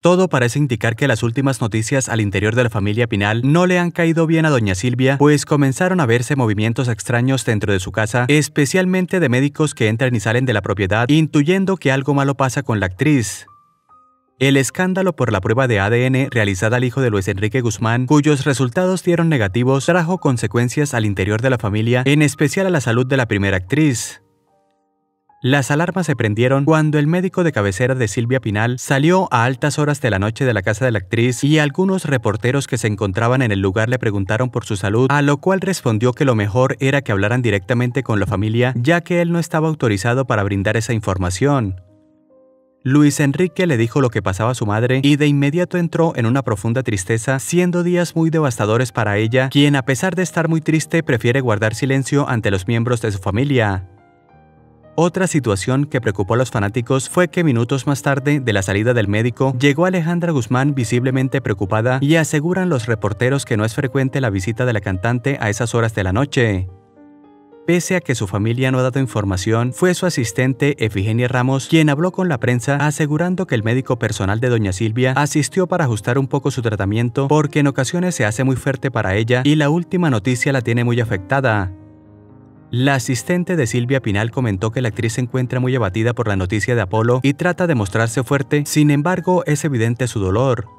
Todo parece indicar que las últimas noticias al interior de la familia Pinal no le han caído bien a doña Silvia, pues comenzaron a verse movimientos extraños dentro de su casa, especialmente de médicos que entran y salen de la propiedad, intuyendo que algo malo pasa con la actriz. El escándalo por la prueba de ADN realizada al hijo de Luis Enrique Guzmán, cuyos resultados dieron negativos, trajo consecuencias al interior de la familia, en especial a la salud de la primera actriz. Las alarmas se prendieron cuando el médico de cabecera de Silvia Pinal salió a altas horas de la noche de la casa de la actriz y algunos reporteros que se encontraban en el lugar le preguntaron por su salud, a lo cual respondió que lo mejor era que hablaran directamente con la familia ya que él no estaba autorizado para brindar esa información. Luis Enrique le dijo lo que pasaba a su madre y de inmediato entró en una profunda tristeza, siendo días muy devastadores para ella, quien a pesar de estar muy triste prefiere guardar silencio ante los miembros de su familia. Otra situación que preocupó a los fanáticos fue que minutos más tarde de la salida del médico, llegó Alejandra Guzmán visiblemente preocupada y aseguran los reporteros que no es frecuente la visita de la cantante a esas horas de la noche. Pese a que su familia no ha dado información, fue su asistente Efigenia Ramos quien habló con la prensa asegurando que el médico personal de doña Silvia asistió para ajustar un poco su tratamiento porque en ocasiones se hace muy fuerte para ella y la última noticia la tiene muy afectada. La asistente de Silvia Pinal comentó que la actriz se encuentra muy abatida por la noticia de Apolo y trata de mostrarse fuerte, sin embargo es evidente su dolor,